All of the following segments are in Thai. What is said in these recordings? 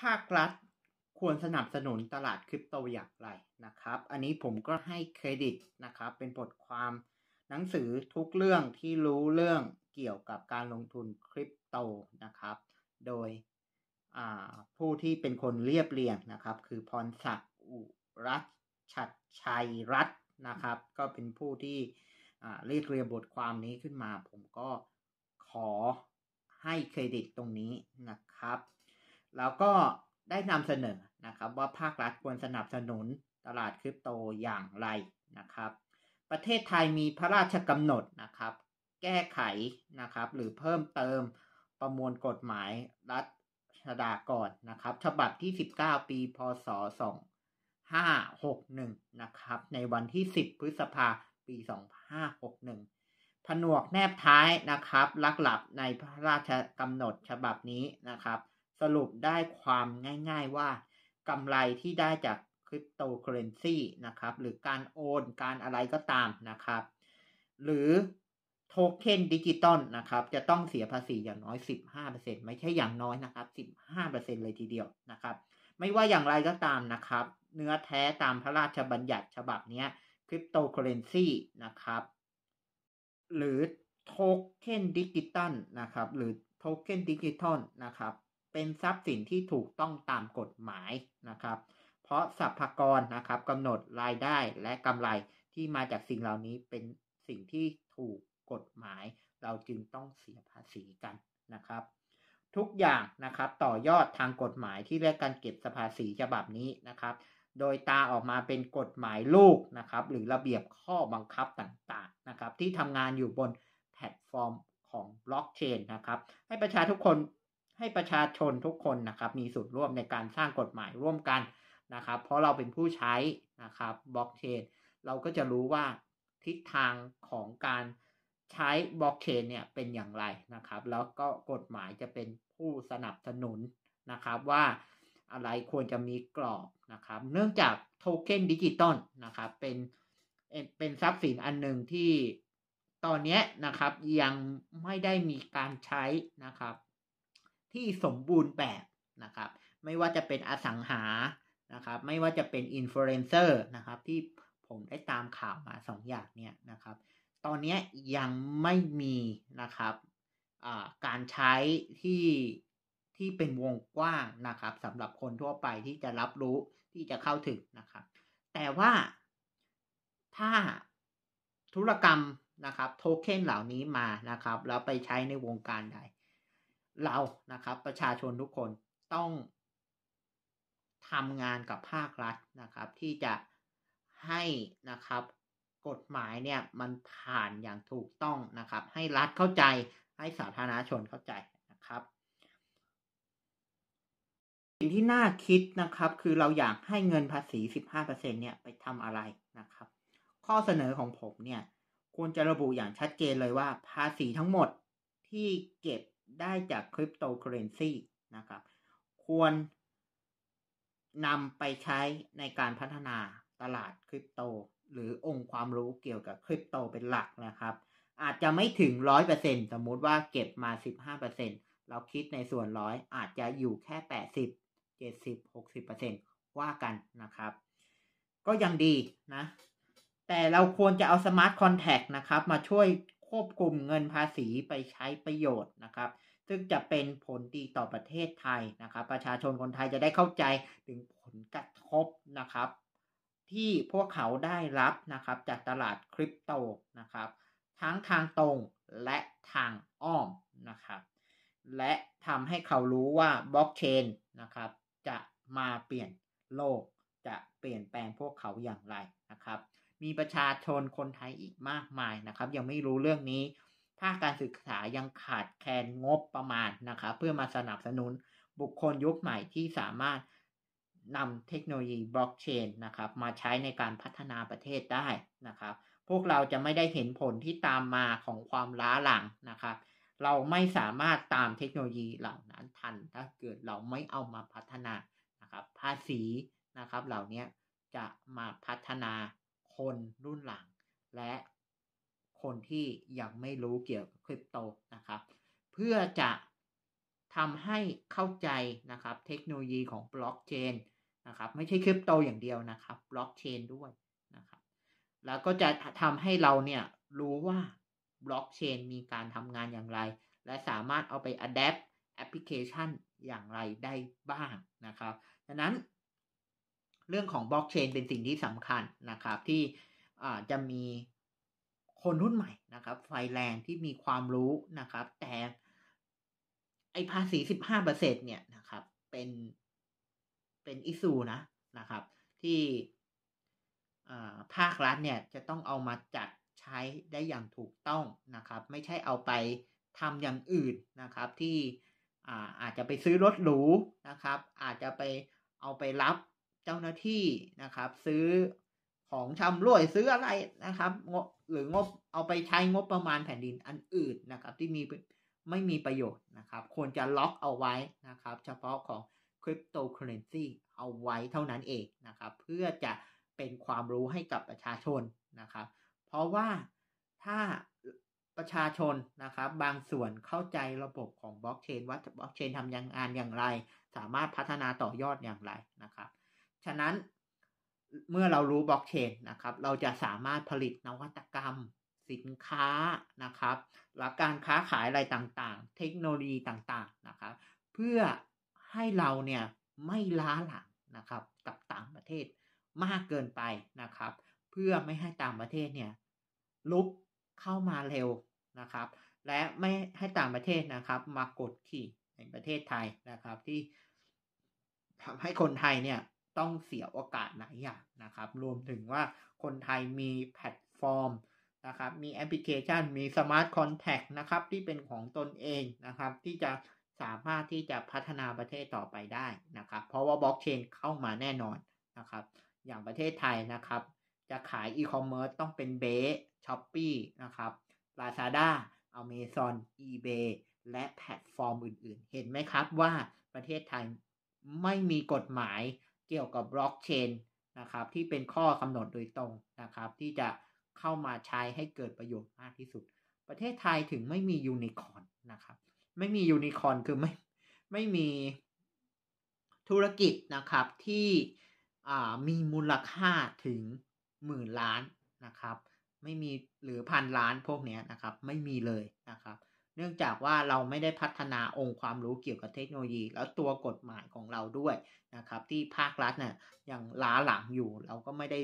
ภาครัฐ ควรสนับสนุนตลาดคริปโตอย่างไรนะครับ อันนี้ผมก็ให้เครดิตนะครับ เป็นบทความ หนังสือทุกเรื่องที่รู้เรื่องเกี่ยวกับการลงทุนคริปโตนะครับ โดยผู้ที่เป็นคนเรียบเรียงนะครับ คือพรศักดิ์อุรัชชัดชัยรัตนะครับ ก็เป็นผู้ที่เรียบเรียงบทความนี้ขึ้นมา ผมก็ขอให้เครดิตตรงนี้นะครับแล้วก็ได้นำเสนอนะครับ ว่าภาครัฐควรสนับสนุนตลาดคริปโตอย่างไรนะครับ ประเทศไทยมีพระราชกำหนดนะครับ แก้ไขนะครับ หรือเพิ่มเติมประมวลกฎหมายรัฐชดาก่อนนะครับ ฉบับที่ 19 ปี พศ 2561 นะครับ ในวันที่ 10 พฤษภาปี 2561 ผนวกแนบท้ายนะครับลักหลับในพระราชกำหนดฉบับนี้นะครับสรุปได้ความง่ายๆว่ากำไรที่ได้จากคริปโตเคอเรนซีนะครับ หรือการโอนการอะไรก็ตามนะครับหรือโทเค็นดิจิตอลนะครับจะต้องเสียภาษีอย่างน้อย 15%ไม่ใช่อย่างน้อยนะครับ15%เลยทีเดียวนะครับ ไม่ว่าอย่างไรก็ตามนะครับเนื้อแท้ตามพระราชบัญญัติฉบับนี้คริปโตเคอเรนซีนะครับหรือโทเค็นดิจิตอลนะครับหรือโทเค็นดิจิตอลนะครับเป็นทรัพย์สินที่ถูกต้องตามกฎหมายนะครับ เพราะสรรพกรนะครับกำหนดรายได้และกำไรที่มาจากสิ่งเหล่านี้เป็นสิ่งที่ถูกกฎหมาย เราจึงต้องเสียภาษีกันนะครับ ทุกอย่างนะครับต่อยอดทางกฎหมายที่เรียกการเก็บสภาษีฉบับนี้นะครับโดยตาออกมาเป็นกฎหมายลูกนะครับหรือระเบียบข้อบังคับต่างๆนะครับที่ทำงานอยู่บนแพลตฟอร์มของบล็อกเชนนะครับให้ประชาชนทุกคนให้ประชาชนทุกคนนะครับมีส่วนร่วมในการสร้างกฎหมายร่วมกันนะครับเพราะเราเป็นผู้ใช้นะครับบล็อกเชนเราก็จะรู้ว่าทิศทางของการใช้บล็อกเชนเนี่ยเป็นอย่างไรนะครับ แล้วก็กฎหมายจะเป็นผู้สนับสนุนนะครับว่าอะไรควรจะมีกรอบนะครับ เนื่องจากโทเค็นดิจิตอลนะครับ เป็นเป็นทรัพย์สินอันหนึ่งที่ตอนนี้นะครับยังไม่ได้มีการใช้นะครับที่สมบูรณ์แบบนะครับ ไม่ว่าจะเป็นอสังหานะครับไม่ว่าจะเป็นอินฟลูเอนเซอร์นะครับ ที่ผมได้ตามข่าวมา2ออย่างเนี่ยนะครับตอนนี้ยังไม่มีนะครับการใช้ที่ที่เป็นวงกว้างนะครับสำหรับคนทั่วไปที่จะรับรู้ที่จะเข้าถึงนะครับแต่ว่าถ้าธุรกรรมนะครับโทเค็นเหล่านี้มานะครับ แล้วไปใช้ในวงการใดเรานะครับ ประชาชนทุกคน ต้องทำงานกับภาครัฐ นะครับ ที่จะให้นะครับ กฎหมาย เนี่ย มันผ่านอย่างถูกต้อง นะครับ ให้รัฐเข้าใจ ให้สาธารณชนเข้าใจ นะครับ สิ่งที่น่าคิด นะครับ คือเราอยากให้เงินภาษี 15%เนี่ย ไปทำอะไร นะครับ ข้อเสนอของผม เนี่ย ควรจะระบุอย่างชัดเจนเลยว่าภาษีทั้งหมดที่เก็บได้จากคริปโตเคอเรนซีนะครับควรนำไปใช้ในการพัฒนาตลาดคริปโต หรือองค์ความรู้เกี่ยวกับคริปโตเป็นหลักนะครับ อาจจะไม่ถึงรร้ออยเเป์ซ็นสมมติว่าเก็บมาสิบห้าเปอร์เเซ็นราคิดในส่วนร้อยอาจจะอยู่แค่แปปดดสสสิิิบบบเเจ็หกอ80 70 60%ว่ากันนะครับ ก็ยังดีนะ แต่เราควรจะเอาสมาร์ทคอนแท็กนะครับมาช่วยควบคุมเงินภาษีไปใช้ประโยชน์นะครับ ซึ่งจะเป็นผลดีต่อประเทศไทยนะครับ ประชาชนคนไทยจะได้เข้าใจถึงผลกระทบนะครับ ที่พวกเขาได้รับนะครับจากตลาดคริปโตนะครับ ทั้งทางตรงและทางอ้อมนะครับและทำให้เขารู้ว่าบล็อกเชนนะครับจะมาเปลี่ยนโลกจะเปลี่ยนแปลงพวกเขาอย่างไรนะครับมีประชาชนคนไทยอีกมากมายนะครับ ยังไม่รู้เรื่องนี้ถ้าการศึกษายังขาดแคลนงบประมาณนะครับ เพื่อมาสนับสนุนบุคคลยุคใหม่ที่สามารถนำเทคโนโลยีบล็อกเชน นะครับ มาใช้ในการพัฒนาประเทศได้นะครับ พวกเราจะไม่ได้เห็นผลที่ตามมาของความล้าหลังนะครับ เราไม่สามารถตามเทคโนโลยีเหล่านั้นทันถ้าเกิดเราไม่เอามาพัฒนานะครับ ภาษีนะครับ เหล่านี้จะมาพัฒนาคนรุ่นหลังและคนที่ยังไม่รู้เกี่ยวกับคริปโตนะครับ เพื่อจะทำให้เข้าใจนะครับเทคโนโลยีของบล็อกเชนนะครับไม่ใช่คริปโตอย่างเดียวนะครับบล็อกเชนด้วยนะครับ แล้วก็จะทำให้เราเนี่ยรู้ว่าบล็อกเชนมีการทำงานอย่างไร และสามารถเอาไปอัดแอปพลิเคชันอย่างไรได้บ้างนะครับดังนั้นเรื่องของบล็อกเชนเป็นสิ่งที่สำคัญนะครับ ที่จะมีคนรุ่นใหม่นะครับ ไฟแรงที่มีความรู้นะครับ แต่ไอภาษีสิบห้าเปอร์เซ็นเนี่ยนะครับเป็น เป็นอิสูนะนะครับ ที่ภาครัฐเนี่ยจะต้องเอามาจัดใช้ได้อย่างถูกต้องนะครับ ไม่ใช่เอาไปทำอย่างอื่นนะครับ ที่อาอาจจะไปซื้อรถหรูนะครับ อาจจะไปเอาไปรับเจ้าหน้าที่นะครับ ซื้อของชำร่วยซื้ออะไรนะครับงบหรืองบเอาไปใช้งบประมาณแผ่นดินอันอื่นนะครับ ที่มีไม่มีประโยชน์นะครับควรจะล็อกเอาไว้นะครับเฉพาะของคริปโตเคอเรนซีเอาไว้เท่านั้นเองนะครับ เพื่อจะเป็นความรู้ให้กับประชาชนนะครับ เพราะว่าถ้าประชาชนนะครับบางส่วนเข้าใจระบบของบล็อกเชนว่าบล็อกเชนทำยังงานอย่างไร สามารถพัฒนาต่อยอดอย่างไรนะครับฉะนั้นเมื่อเรารู้บล็อกเชนนะครับเราจะสามารถผลิตนวัตกรรม สินค้านะครับ หลักการค้าขายอะไรต่างๆ เทคโนโลยีต่างๆนะครับ เพื่อให้เราเนี่ยไม่ล้าหลังนะครับกับต่างประเทศมากเกินไปนะครับ เพื่อไม่ให้ต่างประเทศเนี่ย ลุกเข้ามาเร็วนะครับ และไม่ให้ต่างประเทศนะครับ มากดขี่ในประเทศไทยนะครับ ที่ทำให้คนไทยเนี่ยต้องเสียโอกาสหลายอย่างนะครับ รวมถึงว่าคนไทยมีแพลตฟอร์มนะครับ มีแอปพลิเคชัน มีสมาร์ทคอนแท็กนะครับที่เป็นของตนเองนะครับที่จะสามารถที่จะพัฒนาประเทศต่อไปได้นะครับเพราะว่าบล็อกเชนเข้ามาแน่นอนนะครับอย่างประเทศไทยนะครับจะขายอีคอมเมิร์ซต้องเป็นเบสช้อปปี้นะครับลาซาด้าอเมซอนอีเบและแพลตฟอร์มอื่นๆ เห็นไหมครับว่าประเทศไทยไม่มีกฎหมายเกี่ยวกับบล็อกเชนนะครับ ที่เป็นข้อกำหนดโดยตรงนะครับ ที่จะเข้ามาใช้ให้เกิดประโยชน์มากที่สุด ประเทศไทยถึงไม่มียูนิคอนนะครับไม่มียูนิคอนคือไม่ ไม่มีธุรกิจนะครับ ที่มีมูลค่าถึงหมื่นล้านนะครับ ไม่มีหรือพันล้านพวกนี้นะครับ ไม่มีเลยนะครับเนื่องจากว่าเราไม่ได้พัฒนาองค์ความรู้เกี่ยวกับเทคโนโลยี แล้วตัวกฎหมายของเราด้วยนะครับ ที่ภาครัฐเนี่ยยังล้าหลังอยู่เราก็ไม่ได้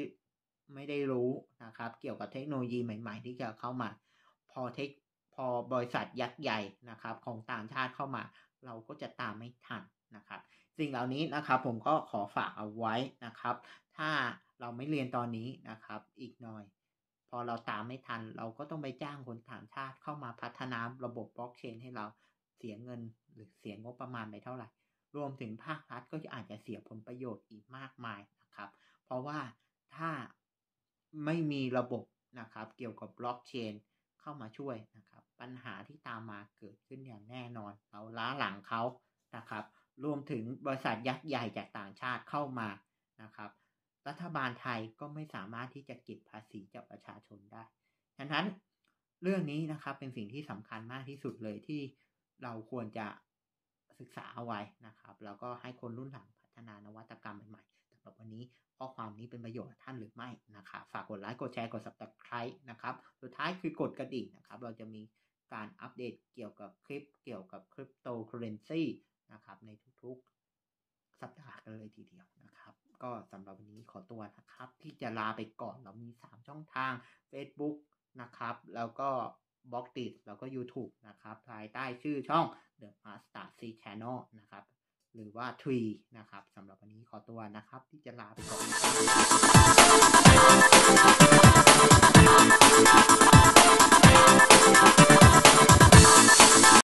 ไม่ได้รู้นะครับเกี่ยวกับเทคโนโลยีใหม่ๆที่จะเข้ามาพอเทคพอบริษัทยักษ์ใหญ่นะครับของต่างชาติเข้ามาเราก็จะตามไม่ทันนะครับ สิ่งเหล่านี้นะครับผมก็ขอฝากเอาไว้นะครับ ถ้าเราไม่เรียนตอนนี้นะครับอีกหน่อยพอเราตามไม่ทันเราก็ต้องไปจ้างคนต่างชาติเข้ามาพัฒนาระบบบล็อกเชนให้เราเสียเงินหรือเสียงบประมาณไปเท่าไหร่ รวมถึงภาครัฐก็อาจจะเสียผลประโยชน์อีกมากมายนะครับ เพราะว่าถ้าไม่มีระบบนะครับเกี่ยวกับบล็อกเชนเข้ามาช่วยนะครับ ปัญหาที่ตามมาเกิดขึ้นอย่างแน่นอนเราล้าหลังเขานะครับ รวมถึงบริษัทยักษ์ใหญ่จากต่างชาติเข้ามานะครับรัฐบาลไทยก็ไม่สามารถที่จะเก็บภาษีจากประชาชนได้ดังนั้นเรื่องนี้นะครับเป็นสิ่งที่สำคัญมากที่สุดเลยที่เราควรจะศึกษาเอาไว้นะครับ แล้วก็ให้คนรุ่นหลังพัฒนานวัตกรรมใหม่ๆสตหรับวันนี้ข้อความนี้เป็นประโยชน์ท่านหรือไม่นะครับฝากกดไลค์กดแชร์กด subscribe นะครับ สุดท้ายคือกดกระดิ่งนะครับ เราจะมีการอัปเดตเกี่ยวกับคลิปเกี่ยวกับคริปโตเคอเรนซีนะครับในทุกๆสัปดาห์กันเลยทีเดียวนะครับก็สำหรับวันนี้ขอตัวนะครับ ที่จะลาไปก่อน เรามี 3 ช่องทาง Facebook นะครับ แล้วก็บล็อกติดแล้วก็ YouTube นะครับ ภายใต้ชื่อช่อง The Master C Channel นะครับ หรือว่าทวีนะครับ สำหรับวันนี้ขอตัวนะครับ ที่จะลาไปก่อน